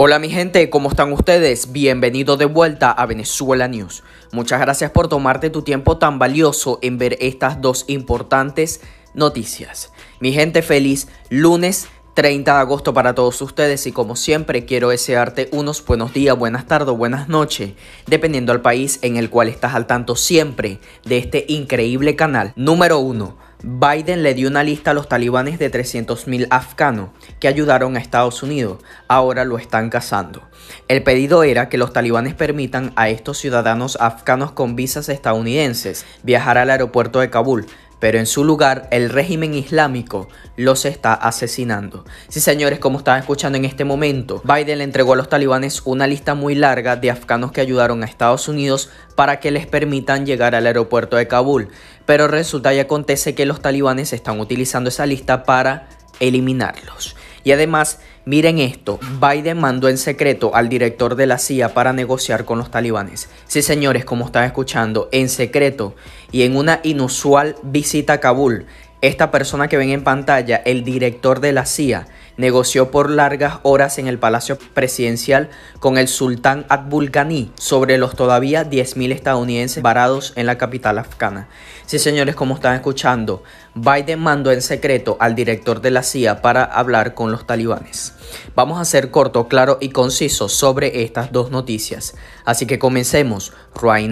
Hola mi gente, ¿cómo están ustedes? Bienvenidos de vuelta a Venezuela News. Muchas gracias por tomarte tu tiempo tan valioso en ver estas dos importantes noticias. Mi gente, feliz lunes 30 de agosto para todos ustedes y como siempre quiero desearte unos buenos días, buenas tardes, buenas noches, dependiendo al país en el cual estás al tanto siempre de este increíble canal número 1 Biden le dio una lista a los talibanes de 300.000 afganos que ayudaron a Estados Unidos. Ahora lo están cazando. El pedido era que los talibanes permitan a estos ciudadanos afganos con visas estadounidenses viajar al aeropuerto de Kabul pero en su lugar el régimen islámico los está asesinando. Sí, señores, como están escuchando en este momento, Biden le entregó a los talibanes una lista muy larga de afganos que ayudaron a Estados Unidos para que les permitan llegar al aeropuerto de Kabul, pero resulta y acontece que los talibanes están utilizando esa lista para eliminarlos. Y además, miren esto, Biden mandó en secreto al director de la CIA para negociar con los talibanes. Sí, señores, como están escuchando, en secreto y en una inusual visita a Kabul, esta persona que ven en pantalla, el director de la CIA, negoció por largas horas en el Palacio Presidencial con el sultán Abdul Ghani sobre los todavía 10.000 estadounidenses varados en la capital afgana. Sí, señores, como están escuchando, Biden mandó en secreto al director de la CIA para hablar con los talibanes. Vamos a ser corto, claro y conciso sobre estas dos noticias. Así que comencemos right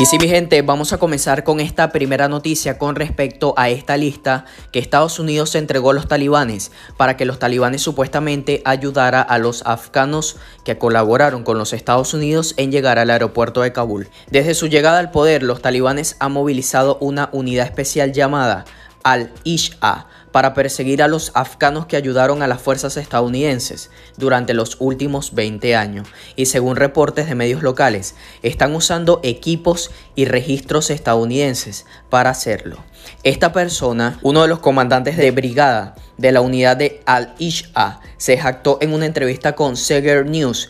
Y sí, mi gente, vamos a comenzar con esta primera noticia con respecto a esta lista que Estados Unidos entregó a los talibanes para que los talibanes supuestamente ayudara a los afganos que colaboraron con los Estados Unidos en llegar al aeropuerto de Kabul. Desde su llegada al poder, los talibanes han movilizado una unidad especial llamada al-Ish'a para perseguir a los afganos que ayudaron a las fuerzas estadounidenses durante los últimos 20 años y según reportes de medios locales, están usando equipos y registros estadounidenses para hacerlo. Esta persona, uno de los comandantes de brigada de la unidad de Al-Ish'a, se jactó en una entrevista con Seger News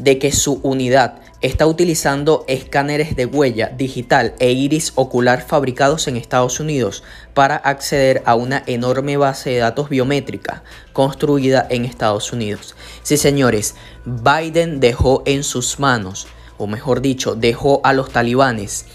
de que su unidad está utilizando escáneres de huella digital e iris ocular fabricados en Estados Unidos para acceder a una enorme base de datos biométrica construida en Estados Unidos. Sí, señores, Biden dejó en sus manos, o mejor dicho, dejó a los talibanes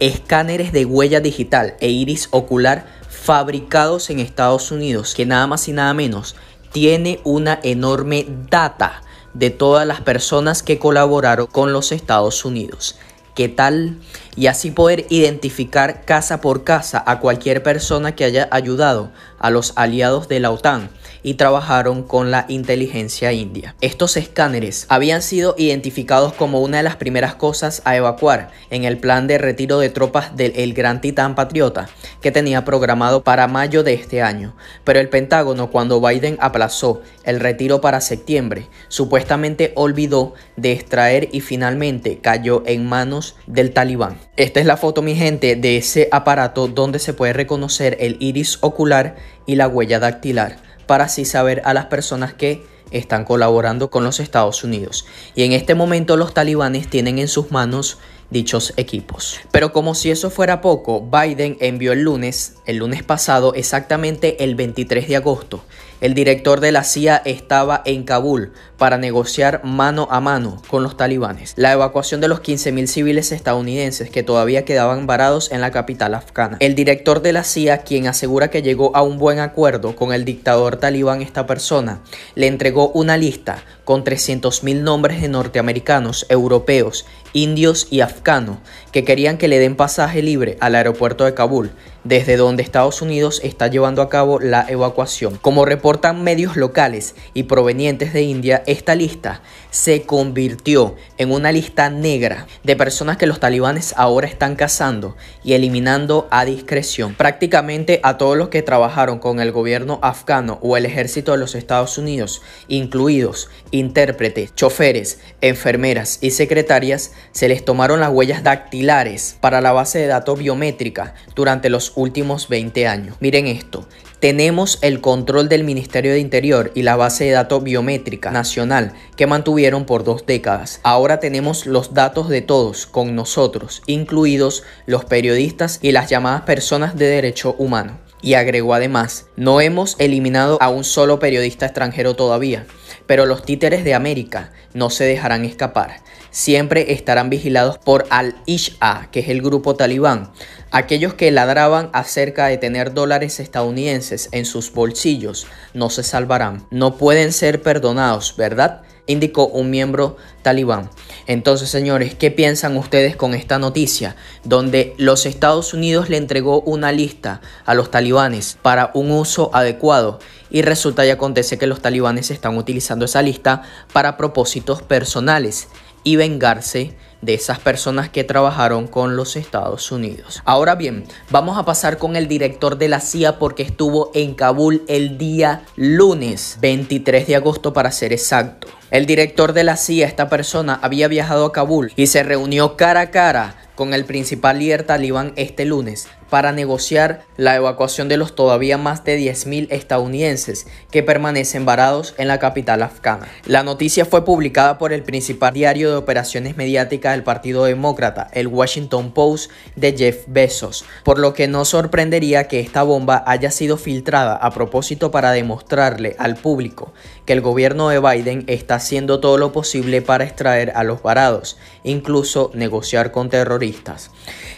escáneres de huella digital e iris ocular fabricados en Estados Unidos, que nada más y nada menos tiene una enorme data de todas las personas que colaboraron con los Estados Unidos. ¿Qué tal? y así poder identificar casa por casa a cualquier persona que haya ayudado a los aliados de la OTAN y trabajaron con la inteligencia india. Estos escáneres habían sido identificados como una de las primeras cosas a evacuar en el plan de retiro de tropas del Gran Titán Patriota que tenía programado para mayo de este año, pero el Pentágono cuando Biden aplazó el retiro para septiembre, supuestamente olvidó de extraer y finalmente cayó en manos del talibán. Esta es la foto, mi gente, de ese aparato donde se puede reconocer el iris ocular y la huella dactilar para así saber a las personas que están colaborando con los Estados Unidos. Y en este momento los talibanes tienen en sus manos dichos equipos. Pero como si eso fuera poco, Biden envió el lunes, el lunes pasado, exactamente el 23 de agosto, el director de la CIA estaba en Kabul para negociar mano a mano con los talibanes la evacuación de los 15.000 civiles estadounidenses que todavía quedaban varados en la capital afgana. El director de la CIA, quien asegura que llegó a un buen acuerdo con el dictador talibán esta persona, le entregó una lista con 300.000 nombres de norteamericanos, europeos, indios y africanos afgano que querían que le den pasaje libre al aeropuerto de Kabul desde donde Estados Unidos está llevando a cabo la evacuación. Como reportan medios locales y provenientes de India, esta lista se convirtió en una lista negra de personas que los talibanes ahora están cazando y eliminando a discreción. Prácticamente a todos los que trabajaron con el gobierno afgano o el ejército de los Estados Unidos, incluidos intérpretes, choferes, enfermeras y secretarias, se les tomaron las huellas dactilares para la base de datos biométrica durante los últimos 20 años. Miren esto, tenemos el control del Ministerio de Interior y la base de datos biométrica nacional que mantuvieron por dos décadas. Ahora tenemos los datos de todos con nosotros, incluidos los periodistas y las llamadas personas de derecho humano. Y agregó además, no hemos eliminado a un solo periodista extranjero todavía, pero los títeres de América no se dejarán escapar siempre estarán vigilados por Al-Ish'a, que es el grupo talibán. Aquellos que ladraban acerca de tener dólares estadounidenses en sus bolsillos no se salvarán, no pueden ser perdonados, ¿verdad? indicó un miembro talibán. Entonces, señores, ¿qué piensan ustedes con esta noticia? Donde los Estados Unidos le entregó una lista a los talibanes para un uso adecuado y resulta y acontece que los talibanes están utilizando esa lista para propósitos personales y vengarse de esas personas que trabajaron con los Estados Unidos. Ahora bien, vamos a pasar con el director de la CIA porque estuvo en Kabul el día lunes 23 de agosto para ser exacto. El director de la CIA, esta persona, había viajado a Kabul y se reunió cara a cara con el principal líder talibán este lunes para negociar la evacuación de los todavía más de 10.000 estadounidenses que permanecen varados en la capital afgana. La noticia fue publicada por el principal diario de operaciones mediáticas del Partido Demócrata, el Washington Post de Jeff Bezos, por lo que no sorprendería que esta bomba haya sido filtrada a propósito para demostrarle al público que el gobierno de Biden está haciendo todo lo posible para extraer a los varados, incluso negociar con terroristas.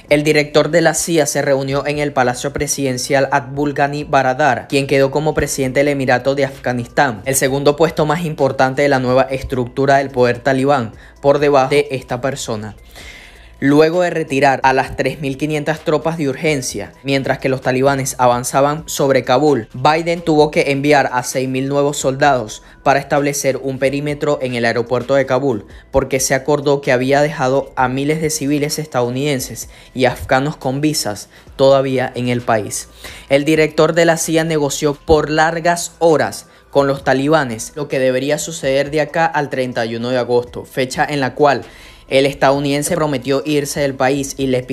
El director de la CIA se reunió en el Palacio Presidencial Abdul Ghani Baradar, quien quedó como presidente del Emirato de Afganistán, el segundo puesto más importante de la nueva estructura del poder talibán, por debajo de esta persona luego de retirar a las 3.500 tropas de urgencia mientras que los talibanes avanzaban sobre Kabul, Biden tuvo que enviar a 6.000 nuevos soldados para establecer un perímetro en el aeropuerto de Kabul, porque se acordó que había dejado a miles de civiles estadounidenses y afganos con visas todavía en el país. El director de la CIA negoció por largas horas con los talibanes lo que debería suceder de acá al 31 de agosto, fecha en la cual el estadounidense prometió irse del país y les,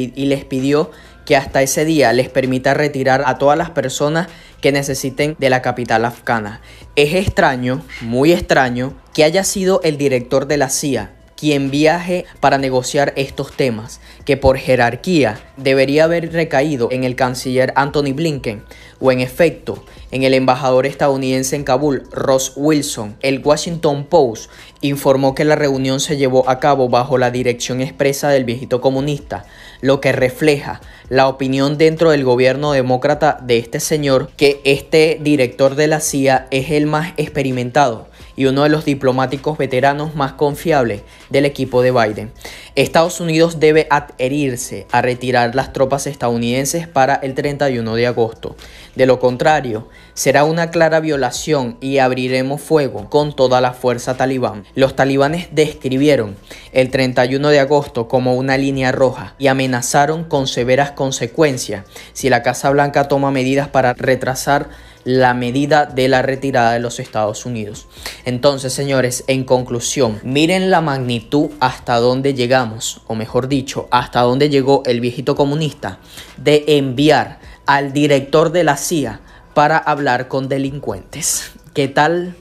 pidió que hasta ese día les permita retirar a todas las personas que necesiten de la capital afgana. Es extraño, muy extraño, que haya sido el director de la CIA quien viaje para negociar estos temas, que por jerarquía debería haber recaído en el canciller Anthony Blinken, o en efecto en el embajador estadounidense en Kabul, Ross Wilson, el Washington Post informó que la reunión se llevó a cabo bajo la dirección expresa del viejito comunista, lo que refleja la opinión dentro del gobierno demócrata de este señor que este director de la CIA es el más experimentado y uno de los diplomáticos veteranos más confiables del equipo de Biden. Estados Unidos debe adherirse a retirar las tropas estadounidenses para el 31 de agosto. De lo contrario, será una clara violación y abriremos fuego con toda la fuerza talibán. Los talibanes describieron el 31 de agosto como una línea roja y amenazaron con severas consecuencias si la Casa Blanca toma medidas para retrasar la medida de la retirada de los Estados Unidos. Entonces, señores, en conclusión, miren la magnitud hasta donde llegamos, o mejor dicho, hasta donde llegó el viejito comunista de enviar al director de la CIA para hablar con delincuentes. ¿Qué tal?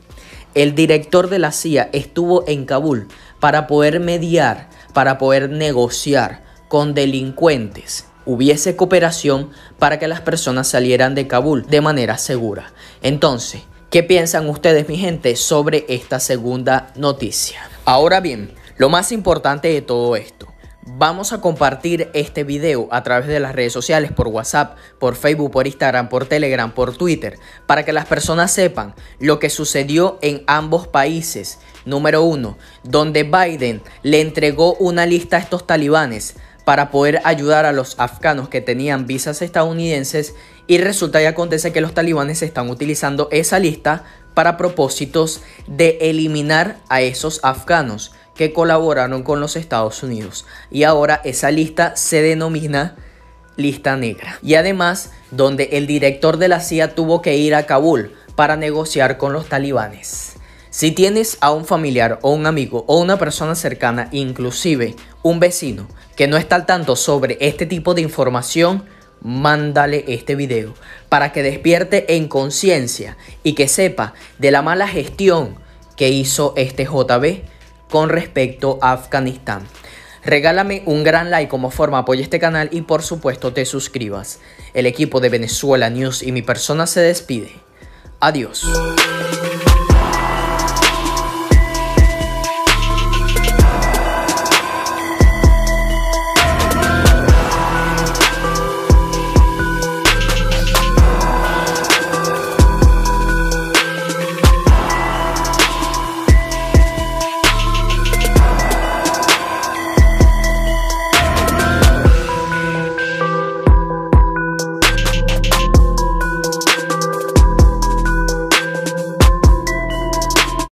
El director de la CIA estuvo en Kabul para poder mediar, para poder negociar con delincuentes hubiese cooperación para que las personas salieran de Kabul de manera segura. Entonces, ¿qué piensan ustedes, mi gente, sobre esta segunda noticia? Ahora bien, lo más importante de todo esto. Vamos a compartir este video a través de las redes sociales, por WhatsApp, por Facebook, por Instagram, por Telegram, por Twitter, para que las personas sepan lo que sucedió en ambos países. Número uno, donde Biden le entregó una lista a estos talibanes para poder ayudar a los afganos que tenían visas estadounidenses y resulta y acontece que los talibanes están utilizando esa lista para propósitos de eliminar a esos afganos que colaboraron con los Estados Unidos. Y ahora esa lista se denomina lista negra. Y además, donde el director de la CIA tuvo que ir a Kabul para negociar con los talibanes. Si tienes a un familiar o un amigo o una persona cercana, inclusive un vecino, que no está al tanto sobre este tipo de información, mándale este video para que despierte en conciencia y que sepa de la mala gestión que hizo este JB con respecto a Afganistán. Regálame un gran like como forma, apoya este canal y por supuesto te suscribas. El equipo de Venezuela News y mi persona se despide. Adiós.